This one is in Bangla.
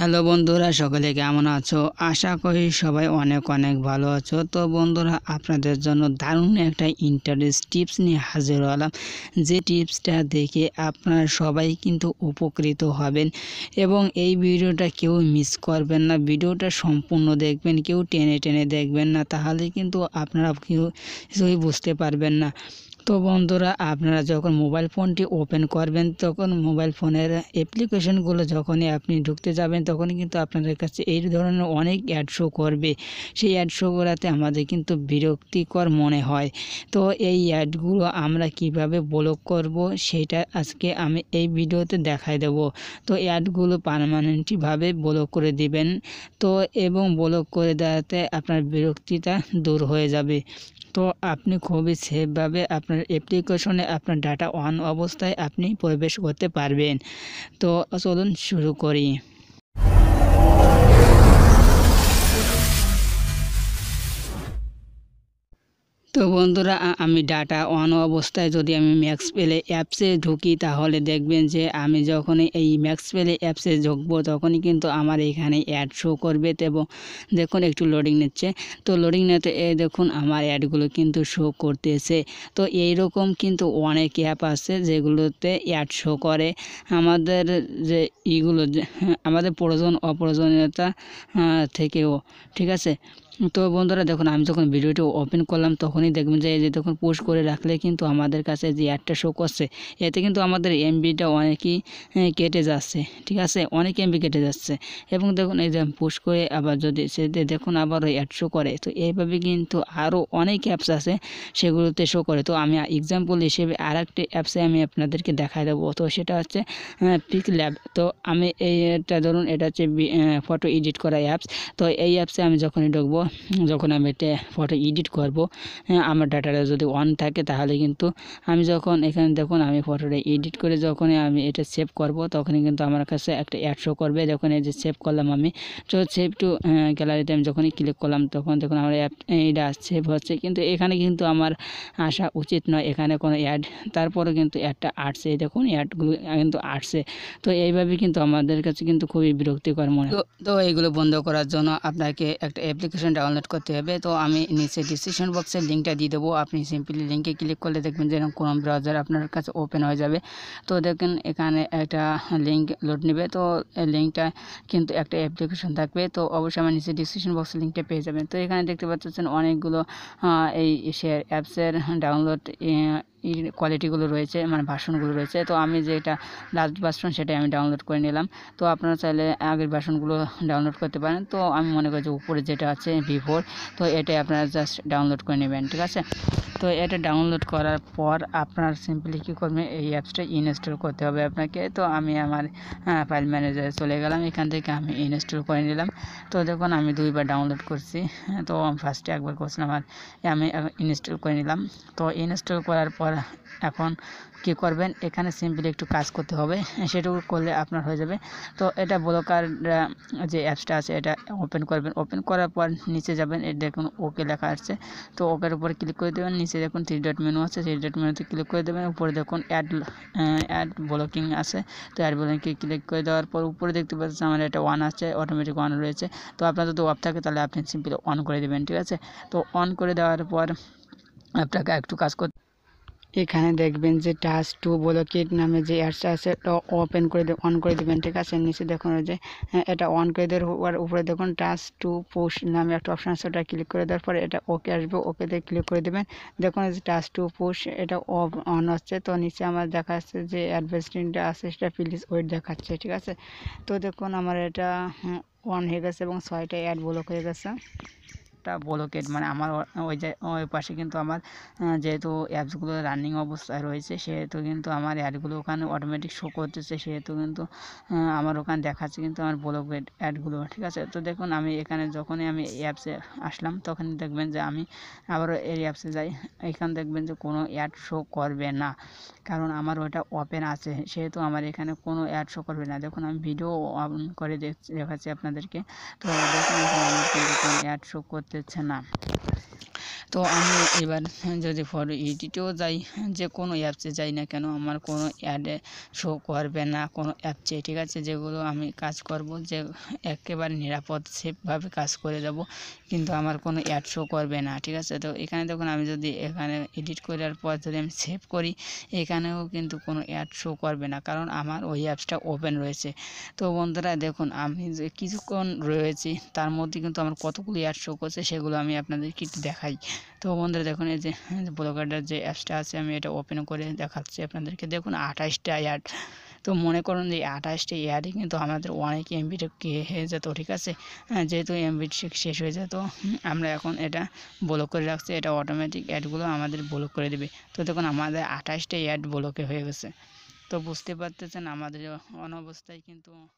হ্যালো বন্ধুরা সকলে কেমন আছো আশা করি সবাই অনেক অনেক ভালো আছো তো বন্ধুরা আপনাদের জন্য দারুণ একটা ইন্টারেস্ট টিপস নিয়ে হাজির হলাম যে টিপসটা দেখে আপনারা সবাই কিন্তু উপকৃত হবেন এবং এই ভিডিওটা কেউ মিস করবেন না ভিডিওটা সম্পূর্ণ দেখবেন কেউ টেনে টেনে দেখবেন না তাহলে কিন্তু আপনারা কেউ কিছুই বুঝতে পারবেন না তো বন্ধুরা আপনারা যখন মোবাইল ফোনটি ওপেন করবেন তখন মোবাইল ফোনের অ্যাপ্লিকেশনগুলো যখনই আপনি ঢুকতে যাবেন তখনই কিন্তু আপনাদের কাছে এই ধরনের অনেক অ্যাড শো করবে সেই অ্যাড শোগুলোতে আমাদের কিন্তু বিরক্তিকর মনে হয় তো এই অ্যাডগুলো আমরা কিভাবে ব্লক করব সেটা আজকে আমি এই ভিডিওতে দেখাই দেব তো অ্যাডগুলো পারমানেন্টলিভাবে ব্লক করে দিবেন তো এবং ব্লক করে দেওয়াতে আপনার বিরক্তিটা দূর হয়ে যাবে তো আপনি খুবই সেফভাবে আপনার অ্যাপ্লিকেশনে আপনার ডাটা অন অবস্থায় আপনি প্রবেশ করতে পারবেন তো চলুন শুরু করি তো বন্ধুরা আমি ডাটা অন অবস্থায় যদি আমি ম্যাক্স পেলে অ্যাপসে ঢুকি তাহলে দেখবেন যে আমি যখনই এই ম্যাক্স পেলে অ্যাপসে ঢুকবো তখনই কিন্তু আমার এখানে অ্যাড শো করবে এবং দেখুন একটু লোডিং নিচ্ছে তো লোডিং নিতে দেখুন আমার অ্যাডগুলো কিন্তু শো করতেছে তো এই রকম কিন্তু অনেক অ্যাপ আছে যেগুলোতে অ্যাড শো করে আমাদের যে ইগুলো হ্যাঁ, আমাদের প্রয়োজন অপ্রয়োজনীয়তা থেকেও ঠিক আছে তো বন্ধুরা দেখুন আমি যখন ভিডিওটি ওপেন করলাম তখনই দেখবেন যে যে তখন পোস্ট করে রাখলে কিন্তু আমাদের কাছে যে অ্যাডটা শো করছে এতে কিন্তু আমাদের এমবিটা অনেকই কেটে যাচ্ছে ঠিক আছে অনেক এমবি কেটে যাচ্ছে এবং দেখুন এই যে পোস্ট করে আবার যদি সে দেখুন আবার ওই অ্যাড শো করে তো এইভাবে কিন্তু আরও অনেক অ্যাপস আছে সেগুলোতে শো করে তো আমি এক্সাম্পল হিসেবে আর একটি অ্যাপসে আমি আপনাদেরকে দেখায় দেবো তো সেটা হচ্ছে পিক ল্যাব তো আমি এইটা ধরুন এটা হচ্ছে ফটো এডিট করা অ্যাপস তো এই অ্যাপসে আমি যখনই ঢুকবো যখন আমি এটা ফটো এডিট করব আমার ডাটাটা যদি অন থাকে তাহলে কিন্তু আমি যখন এখানে দেখুন আমি ফটোটা এডিট করে যখন আমি এটা সেভ করব তখনই কিন্তু আমার কাছে একটা অ্যাড শো করবে যখন এই যে সেভ করলাম আমি তো সেভ টু গ্যালারিতে আমি যখনই ক্লিক করলাম তখন দেখুন আমার অ্যাপ এটা সেভ হচ্ছে কিন্তু এখানে কিন্তু আমার আসা উচিত নয় এখানে কোনো অ্যাড তারপরে কিন্তু অ্যাডটা আসছে দেখুন অ্যাডগুলো কিন্তু আসছে তো এইভাবে কিন্তু আমাদের কাছে কিন্তু খুবই বিরক্তিকর মনে তো এইগুলো বন্ধ করার জন্য আপনাকে একটা অ্যাপ্লিকেশন ডাউনলোড করতে হবে তো আমি নিচে ডিসক্রিপশন বক্সের লিঙ্কটা দিয়ে দেবো আপনি সিম্পলি লিঙ্কে ক্লিক করলে দেখবেন যে কোনো ব্রাউজার আপনার কাছে ওপেন হয়ে যাবে তো দেখেন এখানে একটা লিঙ্ক লোড নেবে তো লিঙ্কটা কিন্তু একটা অ্যাপ্লিকেশন থাকবে তো অবশ্যই আমার নিচে ডিসক্রিপশন বক্সে লিঙ্কটা পেয়ে যাবেন তো এখানে দেখতে পাচ্ছেন অনেকগুলো এই শেয়ার অ্যাপসের ডাউনলোড কোয়ালিটিগুলো রয়েছে মানে ভার্সনগুলো রয়েছে তো আমি যেটা লাস্ট ভার্সন সেটাই আমি ডাউনলোড করে নিলাম তো আপনারা চাইলে আগের ভার্সনগুলো ডাউনলোড করতে পারেন তো আমি মনে করি যে উপরে যেটা আছে ভিভোর তো এটাই আপনারা জাস্ট ডাউনলোড করে নেবেন ঠিক আছে তো এটা ডাউনলোড করার পর আপনার সিম্পলি কী করবেন এই অ্যাপসটা ইনস্টল করতে হবে আপনাকে তো আমি আমার ফাইল ম্যানেজারে চলে গেলাম এখান থেকে আমি ইনস্টল করে নিলাম তো দেখুন আমি দুইবার ডাউনলোড করছি হ্যাঁ, তো ফার্স্টে একবার করছিলাম আর আমি ইনস্টল করে নিলাম তো ইনস্টল করার পর এখন কি করবেন এখানে সিম্পলি একটু কাজ করতে হবে সেটুকু করলে আপনার হয়ে যাবে তো এটা ব্লকার যে অ্যাপসটা আছে এটা ওপেন করবেন ওপেন করার পর নিচে যাবেন এটা দেখুন ওকে লেখা আসছে তো ওকের উপর ক্লিক করে দেবেন নিচে দেখুন থ্রি ডট মেনু আছে থ্রি ডট মেনুতে ক্লিক করে দেবেন উপরে দেখুন অ্যাড অ্যাড ব্লকিং আছে তো অ্যাড ব্লকিং ক্লিক করে দেওয়ার পর উপরে দেখতে পাচ্ছেন আমার এটা ওয়ান আছে অটোমেটিক ওয়ান রয়েছে তো আপনার যদি অফ থাকে তাহলে আপনি সিম্পলি অন করে দেবেন ঠিক আছে তো অন করে দেওয়ার পর আপনাকে একটু কাজ করতে এখানে দেখবেন যে টাচ টু ব্লকেট নামে যে অ্যাডস আছে এটা ওপেন করে অন করে দেবেন ঠিক আছে নিচে দেখুন যে হ্যাঁ, এটা অন করে দেওয়ার উপরে দেখুন টাচ টু পুশ নামে একটা অপশান আছে ওটা ক্লিক করে দেওয়ার পরে এটা ওকে আসবে ওকে দিয়ে ক্লিক করে দেবেন দেখুন যে টাচ টু পুশ এটা অন হচ্ছে তো নিচে আমার দেখা যাচ্ছে যে অ্যাডভার্টিংটা আছে সেটা প্লিজ ওয়েট দেখাচ্ছে ঠিক আছে তো দেখুন আমার এটা অন হ্যাঁ, হয়ে গেছে এবং ছয়টা অ্যাড ব্লক হয়ে গেছে একটা ব্লকেট মানে আমার ওই ওই পাশে কিন্তু আমার যেহেতু অ্যাপসগুলো রানিং অবস্থায় রয়েছে সেহেতু কিন্তু আমার অ্যাডগুলো ওখানে অটোমেটিক শো করতেছে সেহেতু কিন্তু আমার ওখানে দেখাচ্ছে কিন্তু আমার ব্লকেট অ্যাডগুলো ঠিক আছে তো দেখুন আমি এখানে যখনই আমি অ্যাপসে আসলাম তখন দেখবেন যে আমি আবারও এই অ্যাপসে যাই এখানে দেখবেন যে কোনো অ্যাড শো করবে না কারণ আমার ওটা ওপেন আছে সেহেতু আমার এখানে কোনো অ্যাড শো করবে না দেখুন আমি ভিডিও অন করে দেখাচ্ছি আপনাদেরকে তো দেখুন অ্যাড শো করতে এসেছে না তো আমি এবার যদি ফর এডিটেও যাই যে কোনো অ্যাপসে যাই না কেন আমার কোনো অ্যাডে শো করবে না কোনো অ্যাপসে ঠিক আছে যেগুলো আমি কাজ করব যে একেবারে নিরাপদ সেফভাবে কাজ করে যাব কিন্তু আমার কোনো অ্যাড শো করবে না ঠিক আছে তো এখানে দেখুন আমি যদি এখানে এডিট করার পর যদি আমি সেভ করি এখানেও কিন্তু কোনো অ্যাড শো করবে না কারণ আমার ওই অ্যাপসটা ওপেন রয়েছে তো বন্ধুরা দেখুন আমি যে কিছুক্ষণ রয়েছি তার মধ্যে কিন্তু আমার কতগুলি অ্যাড শো করছে সেগুলো আমি আপনাদেরকে দেখাই তো বন্ধুরা দেখুন এই যে ব্লগারটার যে অ্যাপসটা আছে আমি এটা ওপেন করে দেখাচ্ছি আপনাদেরকে দেখুন আঠাশটা অ্যাড তো মনে করুন যে আঠাশটি ইয়ারে কিন্তু আমাদের অনেক এমবিটা হয়ে যেত ঠিক আছে হ্যাঁ, যেহেতু এমবি শেষ হয়ে যেত আমরা এখন এটা ব্লক করে রাখছি এটা অটোমেটিক অ্যাডগুলো আমাদের ব্লক করে দেবে তো দেখুন আমাদের আঠাশটা অ্যাড ব্লকে হয়ে গেছে তো বুঝতে পারতেছেন আমাদের অনবস্থায় কিন্তু